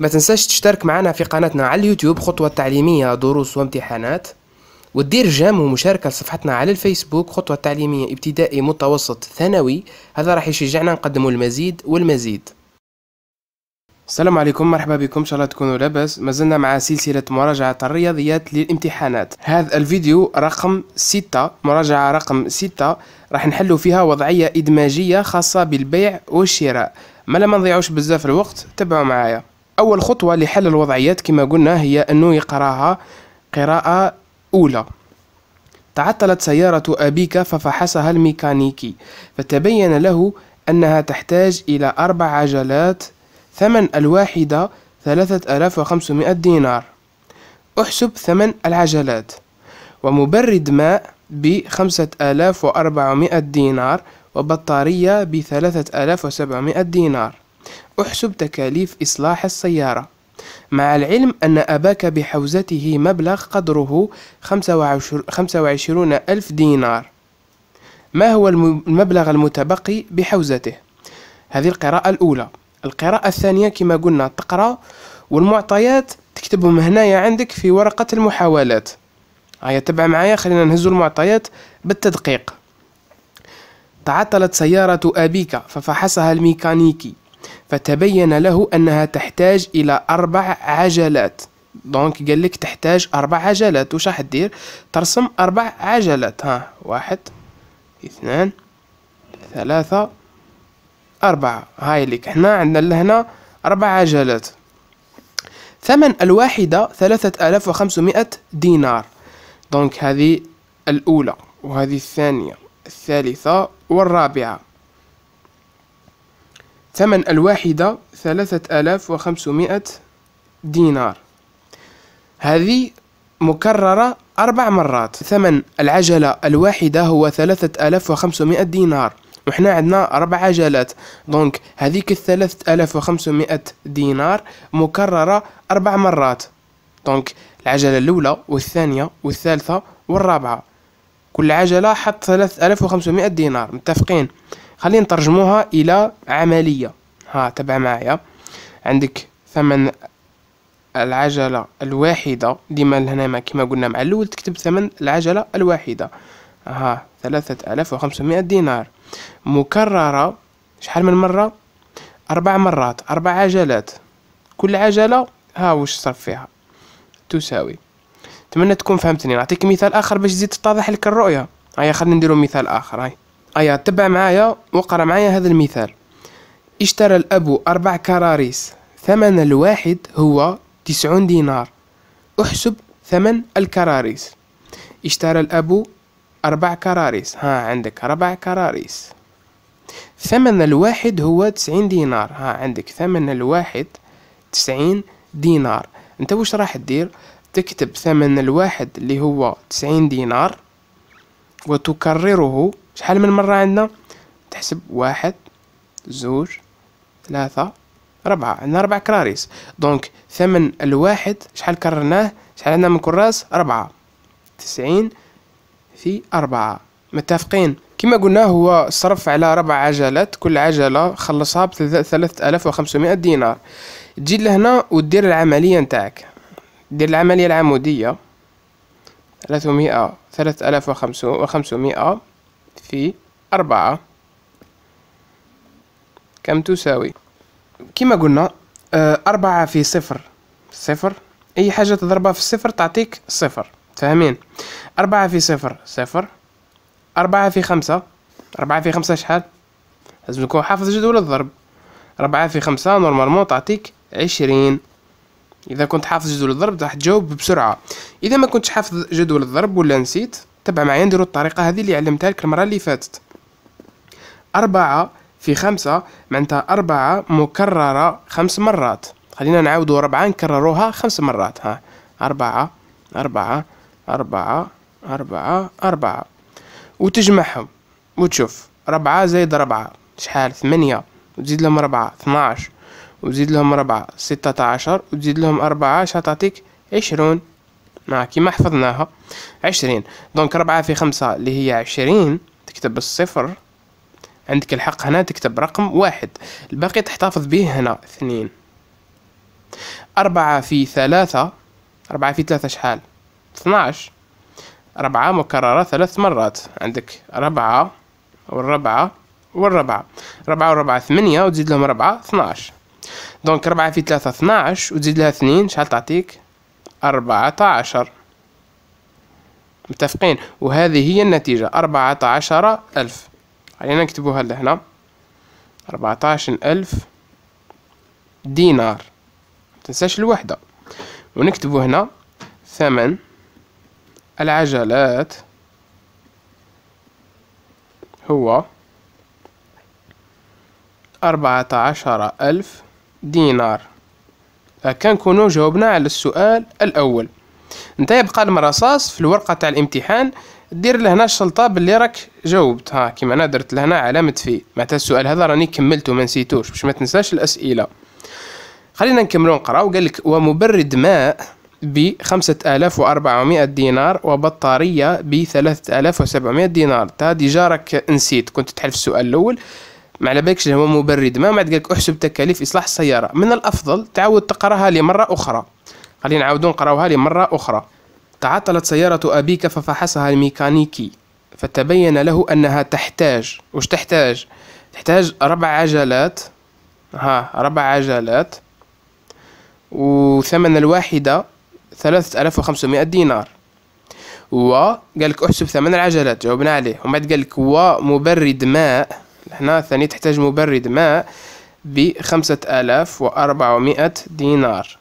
ما تنساش تشترك معنا في قناتنا على اليوتيوب خطوة تعليمية دروس وامتحانات ودير جام ومشاركة لصفحتنا على الفيسبوك خطوة تعليمية ابتدائي متوسط ثانوي هذا راح يشجعنا نقدم المزيد والمزيد السلام عليكم مرحبا بكم ان شاء الله تكونوا لاباس مازلنا مع سلسله مراجعه الرياضيات للامتحانات هذا الفيديو رقم 6 مراجعه رقم 6 راح نحلو فيها وضعيه ادماجيه خاصه بالبيع والشراء ما لا ما نضيعوش بزاف الوقت تبعوا معايا أول خطوة لحل الوضعيات كما قلنا هي أنه يقرأها قراءة أولى تعطلت سيارة أبيك ففحصها الميكانيكي فتبين له أنها تحتاج إلى أربع عجلات ثمن الواحدة ثلاثة ألاف وخمسمائة دينار احسب ثمن العجلات ومبرد ماء بخمسة آلاف وأربعمائة دينار وبطارية بثلاثة آلاف وسبعمائة دينار احسب تكاليف إصلاح السيارة مع العلم أن أباك بحوزته مبلغ قدره 25 ألف دينار ما هو المبلغ المتبقي بحوزته؟ هذه القراءة الأولى القراءة الثانية كما قلنا تقرأ والمعطيات تكتبهم هنايا عندك في ورقة المحاولات هيا تبع معايا خلينا نهزو المعطيات بالتدقيق تعطلت سيارة أبيك ففحصها الميكانيكي فتبين له أنها تحتاج إلى أربع عجلات دونك قال لك تحتاج أربع عجلات وش راح دير ترسم أربع عجلات ها واحد اثنان ثلاثة أربعة هاي لك احنا عندنا لهنا أربع عجلات ثمن الواحدة ثلاثة آلاف وخمسمائة دينار دونك هذه الأولى وهذه الثانية الثالثة والرابعة ثمن الواحدة ثلاثة آلاف وخمسمائة دينار هذه مكررة أربع مرات ثمن العجلة الواحدة هو ثلاثة آلاف وخمسمائة دينار وحنا عندنا أربع عجلات دونك هذيك الثلاثة آلاف وخمسمائة دينار مكررة أربع مرات دونك العجلة الأولى والثانية والثالثة والرابعة كل عجلة حط ثلاثة آلاف وخمسمائة دينار متفقين خلينا نترجموها الى عمليه ها تبع معايا عندك ثمن العجله الواحده ديما ما كما قلنا مع الاول تكتب ثمن العجله الواحده ها ثلاثة آلاف وخمسمائة دينار مكررة شحال من مرة أربع مرات أربع عجلات كل عجلة ها وش صرف فيها تساوي اتمنى تكون فهمتني نعطيك مثال آخر باش تزيد تتضح لك الرؤية هيا خلينا نديرو مثال آخر هاي أيا تبع معايا وقرا معايا هذا المثال اشترى الأب أربع كراريس ثمن الواحد هو تسعون دينار احسب ثمن الكراريس اشترى الأب أربع كراريس ها عندك أربع كراريس ثمن الواحد هو تسعين دينار ها عندك ثمن الواحد تسعين دينار انت واش راح تدير تكتب ثمن الواحد اللي هو تسعين دينار وتكرره شحال من مرة عندنا تحسب واحد زوج ثلاثة ربعة عندنا ربع كراريس دونك ثمن الواحد شحال كررناه شحال عندنا من كراس ربعة تسعين في أربعة متفقين كما قلنا هو صرف على ربع عجلات كل عجلة خلصها ب وخمسمائة دينار تجي لهنا ودير العملية نتاعك دير العملية العمودية 300 وخمسمائة في أربعة كم تساوي كما قلنا آه، أربعة في صفر صفر أي حاجة تضربها في الصفر تعطيك صفر فاهمين أربعة في صفر صفر أربعة في خمسة أربعة في خمسة شحال لازم تكون حافظ جدول الضرب أربعة في خمسة نورمالمون تعطيك عشرين إذا كنت حافظ جدول الضرب راح تجاوب بسرعة إذا ما كنتش حافظ جدول الضرب ولا نسيت تبع معايا نديرو الطريقه هذه اللي علمتها لك المره اللي فاتت أربعة في خمسة معناتها أربعة مكررة خمس مرات خلينا نعاودو أربعة نكرروها خمس مرات ها أربعة أربعة أربعة أربعة أربعة وتجمعهم وتشوف ربعة زائد ربعة شحال ثمانية وتزيد لهم ربعة اثناش وتزيد لهم ربعة ستة عشر وتزيد لهم أربعة شحال تعطيك عشرون مع كيما حفظناها عشرين دونك ربعة في خمسة اللي هي عشرين تكتب الصفر عندك الحق هنا تكتب رقم واحد الباقي تحتفظ به هنا اثنين أربعة في ثلاثة أربعة في ثلاثة شحال اثناش ربعة مكررة ثلاث مرات عندك ربعة والربعة والربعة ربعة وربعة ثمانية وتزيد لهم ربعة اثناش دونك ربعة في ثلاثة اثناش وتزيد لها اثنين شحال تعطيك أربعة عشر متفقين وهذه هي النتيجة أربعة عشر ألف خلينا نكتبوها لهنا أربعة عشر ألف دينار متنساش الوحدة ونكتبو هنا ثمن العجلات هو أربعة عشر ألف دينار هكا أه، نكونو جاوبنا على السؤال الاول انت يبقى المرصاص في الورقه تاع الامتحان دير لهنا الشلطه باللي راك جاوبت ها كيما انا درت لهنا علامه في معناتها السؤال هذا راني كملته ما نسيتوش باش ما تنساش الاسئله خلينا نكملو نقراو قال لك ومبرد ماء ب 5400 دينار وبطاريه ب 3700 دينار تا ديجا راك نسيت كنت تحل في السؤال الاول ما على بالكش هو مبرد ما بعد قالك احسب تكاليف اصلاح السياره من الافضل تعاود تقراها لي مره اخرى خلينا نعاودو نقراوها لي مره اخرى تعطلت سياره ابيك ففحصها الميكانيكي فتبين له انها تحتاج وش تحتاج تحتاج ربع عجلات ها ربع عجلات وثمن الواحده ثلاثة ألاف وخمسمائة دينار و قالك احسب ثمن العجلات جاوبنا عليه ومن بعد قالك ومبرد ماء هنا ثاني تحتاج مبرد ماء بخمسة آلاف وأربعمائة دينار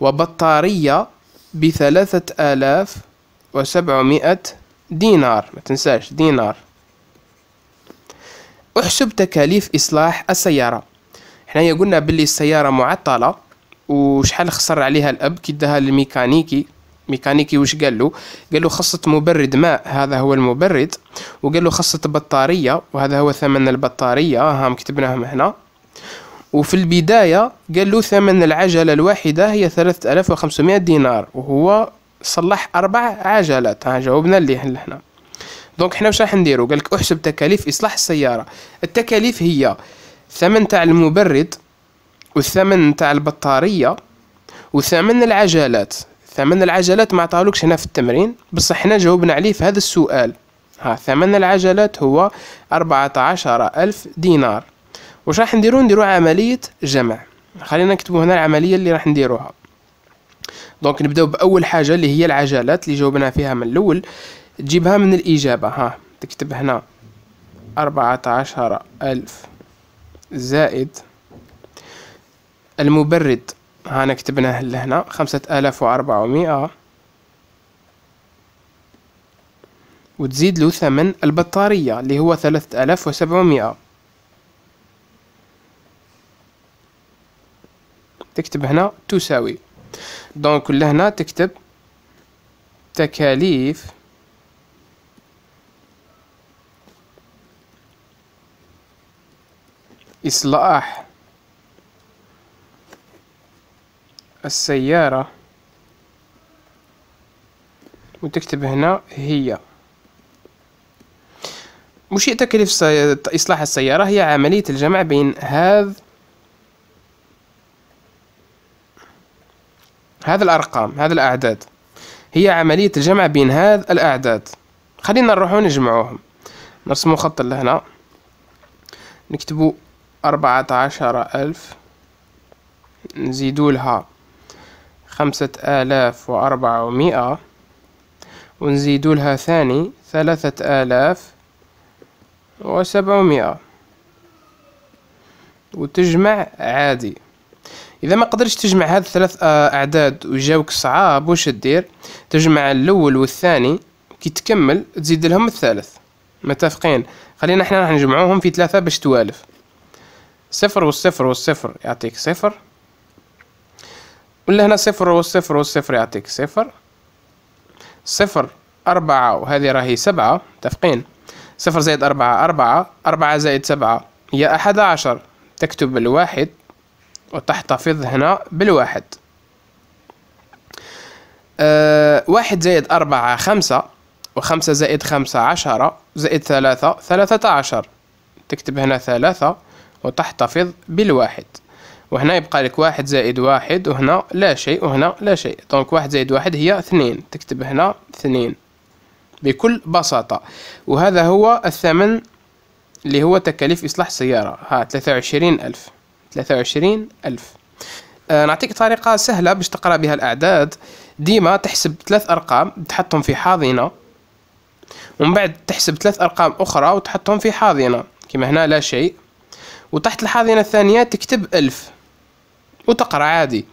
وبطارية بثلاثة آلاف وسبعمائة دينار ما تنساش دينار احسب تكاليف إصلاح السيارة حنايا قلنا باللي السيارة معطلة وشحال خسر عليها الأب كي داها للميكانيكي ميكانيكي وش قال له قال له خاصة مبرد ماء هذا هو المبرد وقال له خاصة بطارية وهذا هو ثمن البطارية ها آه، كتبناهم هنا وفي البداية قال له ثمن العجلة الواحدة هي 3500 دينار وهو صلح أربع عجلات ها جاوبنا اللي هنا دونك حنا واش راح نديرو قالك احسب تكاليف إصلاح السيارة التكاليف هي ثمن تاع المبرد والثمن تاع البطارية وثمن العجلات ثمن العجلات ما عطاولكش هنا في التمرين بصح حنا جاوبنا عليه في هذا السؤال ها ثمن العجلات هو أربعة عشر ألف دينار واش راح نديرو نديرو عملية جمع خلينا نكتبو هنا العملية اللي راح نديروها دونك نبداو بأول حاجة اللي هي العجلات اللي جاوبنا فيها من الأول تجيبها من الإجابة ها تكتب هنا أربعة عشر ألف زائد المبرد هانا كتبناه لهنا خمسة آلاف وأربعمائة وتزيد له ثمن البطارية اللي هو ثلاثة آلاف وسبعمائة تكتب هنا تساوي دونك لهنا تكتب تكاليف إصلاح السيارة وتكتب هنا هي مشيئة تكاليف إصلاح السيارة هي عملية الجمع بين هذا هذا الأرقام هذا الأعداد هي عملية الجمع بين هذا الأعداد خلينا نروحو نجمعوهم نرسمو خط لهنا نكتبو أربعة عشر ألف نزيدولها خمسة آلاف وأربعمائة ونزيدولها ثاني ثلاثة آلاف وسبعمائة وتجمع عادي اذا ما قدرتش تجمع هاد الثلاث آه، اعداد وجاوك صعاب وش تدير تجمع الاول والثاني كي تكمل تزيد لهم الثالث متفقين خلينا احنا راح نجمعوهم في ثلاثة باش توالف صفر والصفر والصفر يعطيك صفر واللي هنا صفر والصفر والصفر يعطيك صفر صفر أربعة وهذه راهي سبعة متفقين صفر زائد أربعة أربعة أربعة زائد سبعة هي أحد عشر تكتب الواحد وتحتفظ هنا بالواحد أه واحد زائد أربعة خمسة وخمسة زائد خمسة عشرة زائد ثلاثة ثلاثة عشر تكتب هنا ثلاثة وتحتفظ بالواحد وهنا يبقى لك واحد زائد واحد وهنا لا شيء وهنا لا شيء دونك واحد زائد واحد هي اثنين تكتب هنا اثنين بكل بساطة وهذا هو الثمن اللي هو تكاليف إصلاح سيارة ها ثلاثة وعشرين ألف ثلاثة وعشرين ألف آه نعطيك طريقة سهلة باش تقرأ بها الأعداد ديما تحسب ثلاث أرقام تحطهم في حاضنة ومن بعد تحسب ثلاث أرقام أخرى وتحطهم في حاضنة كما هنا لا شيء وتحت الحاضنة الثانية تكتب ألف وتقرأ عادي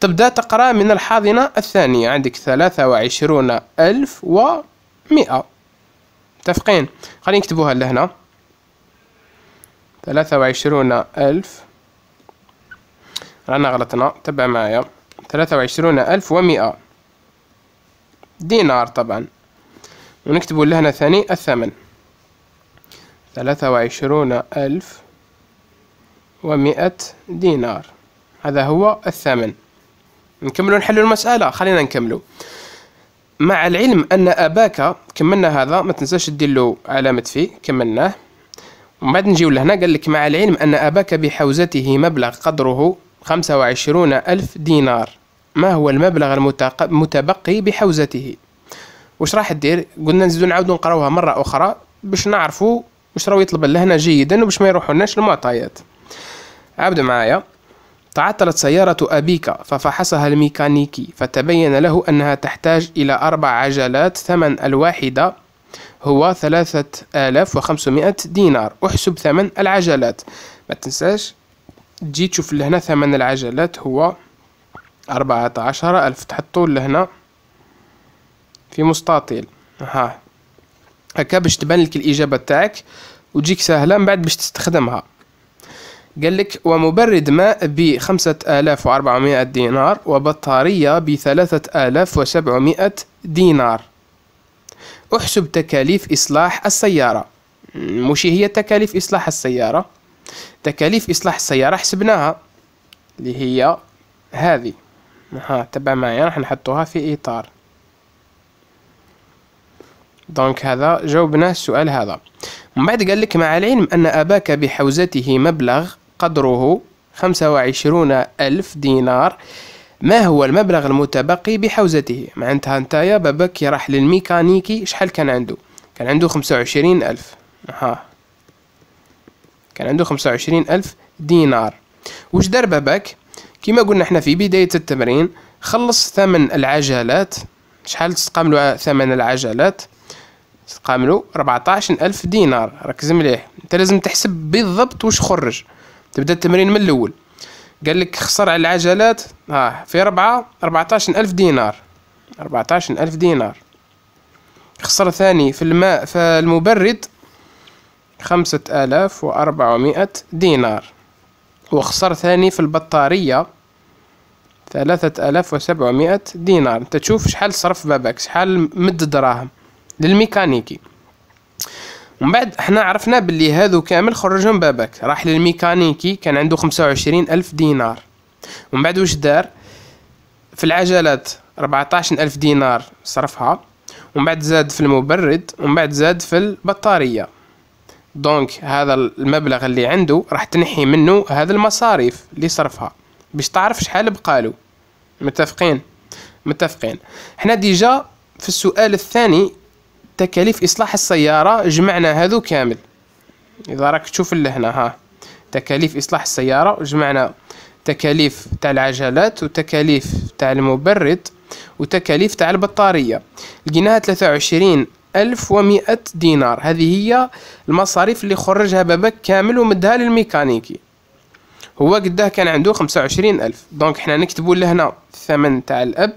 تبدأ تقرأ من الحاضنة الثانية عندك ثلاثة وعشرون ألف ومئة متفقين خلينا نكتبوها لهنا ثلاثة وعشرون ألف رانا غلطنا تبع معايا ثلاثة وعشرون ألف ومئة دينار طبعا ونكتبوا لهنا ثاني الثمن ثلاثة وعشرون ألف ومئة دينار هذا هو الثمن نكملوا نحلوا المسألة خلينا نكملوا مع العلم أن أباك كملنا هذا ما تنساش دير له علامة في كملناه ومن بعد نجيو لهنا قال لك مع العلم أن أباك بحوزته مبلغ قدره خمسة وعشرون ألف دينار ما هو المبلغ المتبقي بحوزته واش راح دير قلنا نزيدو نعاودو نقراوها مرة أخرى باش نعرفو واش راهو يطلب لهنا جيدا وباش ما يروحولناش المعطيات عبد معايا تعطلت سيارة أبيك ففحصها الميكانيكي فتبين له أنها تحتاج إلى أربع عجلات ثمن الواحدة هو ثلاثة آلاف وخمسمائة دينار احسب ثمن العجلات ما تنساش تجي تشوف لهنا ثمن العجلات هو أربعة عشر ألف تحطو لهنا في مستطيل ها هكا باش تبان لك الإجابة تاعك وتجيك سهلة من بعد باش تستخدمها قال لك ومبرد ماء ب 5400 دينار وبطارية ب 3700 دينار احسب تكاليف إصلاح السيارة مش هي تكاليف إصلاح السيارة تكاليف إصلاح السيارة حسبناها اللي هي هذه ها تبع معايا راح نحطوها في إطار دونك هذا جاوبنا السؤال هذا من بعد قال لك مع العلم أن أباك بحوزته مبلغ قدره 25 ألف دينار ما هو المبلغ المتبقي بحوزته معناتها نتايا باباك راح للميكانيكي شحال كان عنده كان عنده 25 ألف ها كان عنده 25 ألف دينار وش دار باباك كما قلنا احنا في بداية التمرين خلص ثمن العجلات شحال تستقاملوا ثمن العجلات تستقاملوا 14 ألف دينار ركز مليح انت لازم تحسب بالضبط وش خرج تبدا التمرين من الاول قال لك خسر على العجلات ها في ربعة ربعتاشن ألف دينار ربعتاشن ألف دينار خسر ثاني في الماء في المبرد خمسة آلاف وأربعمائة دينار وخسر ثاني في البطارية ثلاثة آلاف وسبعمائة دينار انت تشوف شحال صرف باباك شحال مد دراهم للميكانيكي ومن بعد حنا عرفنا باللي هادو كامل خرجهم من بابك راح للميكانيكي كان عنده خمسة وعشرين ألف دينار ومن بعد واش دار في العجلات ربعتاش ألف دينار صرفها ومن بعد زاد في المبرد ومن بعد زاد في البطارية دونك هذا المبلغ اللي عنده راح تنحي منه هذا المصاريف اللي صرفها باش تعرف شحال بقالو متفقين متفقين حنا ديجا في السؤال الثاني تكاليف إصلاح السيارة جمعنا هذو كامل إذا راك تشوف لهنا ها تكاليف إصلاح السيارة جمعنا تكاليف تاع العجلات وتكاليف تاع المبرد وتكاليف تاع البطارية لقيناها ثلاثة وعشرين ألف ومائة دينار هذه هي المصاريف اللي خرجها بابك كامل ومدها للميكانيكي هو قداه كان عنده خمسة وعشرين ألف دونك حنا نكتبو لهنا الثمن تاع الأب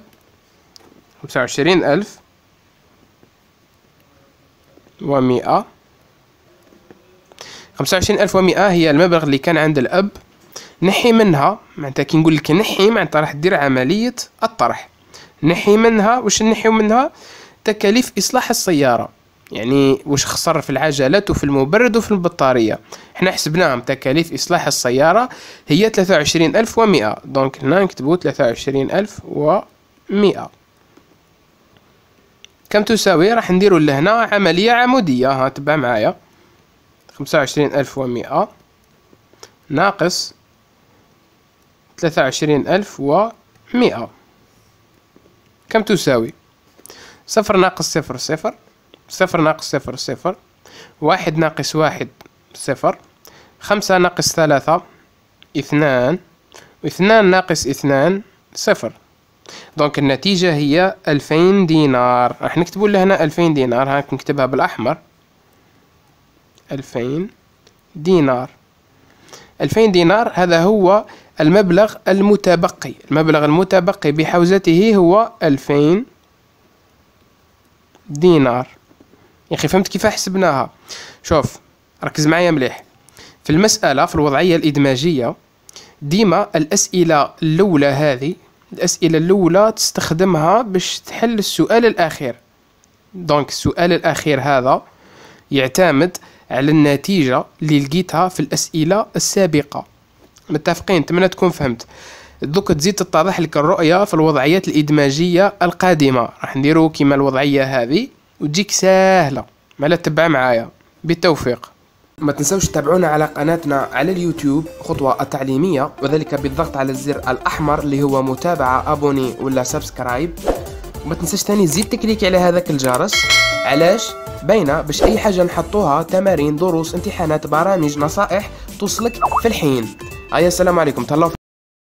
خمسة وعشرين ألف ومئة خمسة وعشرين ألف ومئة هي المبلغ اللي كان عند الأب نحي منها معنتها كي نقول لك نحي معنتها راح دير عملية الطرح نحي منها واش نحيو منها تكاليف إصلاح السيارة يعني واش خسر في العجلات وفي المبرد وفي البطارية حنا حسبناهم تكاليف إصلاح السيارة هي ثلاثة وعشرين ألف ومئة دونك هنا نكتبو ثلاثة وعشرين ألف ومئة كم تساوي راح نديرو لهنا عملية عمودية ها تبع معايا خمسة وعشرين ألف ومئة ناقص ثلاثة وعشرين ألف ومئة كم تساوي صفر ناقص صفر صفر صفر ناقص صفر صفر واحد ناقص واحد صفر خمسة ناقص ثلاثة اثنان واثنان ناقص اثنان صفر دونك النتيجة هي ألفين دينار راح نكتبوا لهنا ألفين دينار هاك نكتبها بالأحمر ألفين دينار ألفين دينار هذا هو المبلغ المتبقي المبلغ المتبقي بحوزته هو ألفين دينار يا أخي فهمت كيف حسبناها شوف ركز معايا مليح في المسألة في الوضعية الإدماجية ديما الأسئلة الأولى هذه الأسئلة الأولى تستخدمها باش تحل السؤال الأخير دونك السؤال الأخير هذا يعتمد على النتيجة اللي لقيتها في الأسئلة السابقة متفقين نتمنى تكون فهمت دوك تزيد تتضح لك الرؤية في الوضعيات الإدماجية القادمة راح نديرو كيما الوضعية هذه وتجيك ساهلة لا تبع معايا بالتوفيق ما تنسوش تتابعونا على قناتنا على اليوتيوب خطوة التعليمية وذلك بالضغط على الزر الأحمر اللي هو متابعة أبوني ولا سبسكرايب وما تنساش تاني زيد تكليك على هذاك الجرس علاش باينة باش أي حاجة نحطوها تمارين دروس امتحانات برامج نصائح توصلك في الحين هيا السلام عليكم تهلاو